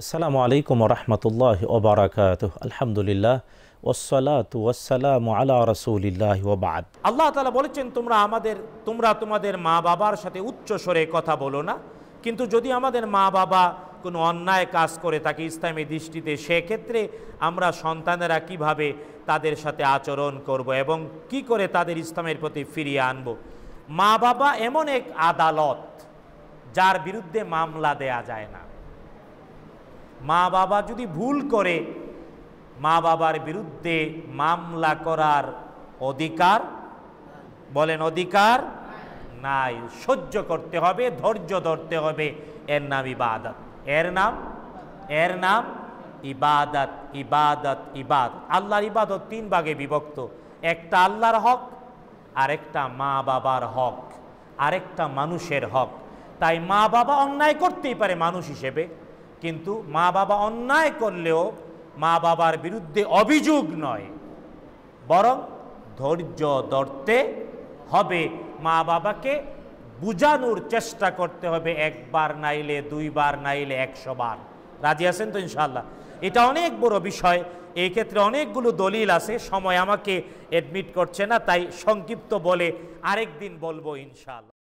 আসসালামু আলাইকুম রহমতুল্লাহ ওবরাকাত আলহামদুলিল্লাহ ওসালাত ওয়াসালাম আলা রসুলিল্লাহ ওবাদ আল্লাহ তালা বলেছেন তোমরা আমাদের তোমরা তোমাদের মা বাবার সাথে উচ্চ স্বরে কথা বলো না কিন্তু যদি আমাদের মা বাবা কোনো অন্যায় কাজ করে তাকে ইসলামী দৃষ্টিতে সেক্ষেত্রে আমরা সন্তানেরা কিভাবে তাদের সাথে আচরণ করব এবং কি করে তাদের ইসলামের প্রতি ফিরিয়ে আনব মা বাবা এমন এক আদালত যার বিরুদ্ধে মামলা দেয়া যায় না মা বাবা যদি ভুল করে মা বাবার বিরুদ্ধে মামলা করার অধিকার বলেন অধিকার নাই সহ্য করতে হবে ধৈর্য ধরতে হবে এর নাম ইবাদত এর নাম এর নাম ইবাদত ইবাদত ইবাদ আল্লাহর ইবাদত তিন ভাগে বিভক্ত একটা আল্লাহর হক আরেকটা মা বাবার হক আরেকটা মানুষের হক তাই মা বাবা অন্যায় করতেই পারে মানুষ হিসেবে কিন্তু মা বাবা অন্যায় করলেও মা বাবার বিরুদ্ধে অভিযোগ নয় বরং ধৈর্য ধরতে হবে মা বাবাকে বুঝানোর চেষ্টা করতে হবে একবার নাইলে দুইবার নাইলে একশো বার রাজি আছেন তো ইনশাল্লাহ এটা অনেক বড় বিষয় এই ক্ষেত্রে অনেকগুলো দলিল আছে সময় আমাকে অ্যাডমিট করছে না তাই সংক্ষিপ্ত বলে আরেক দিন বলবো ইনশাল্লাহ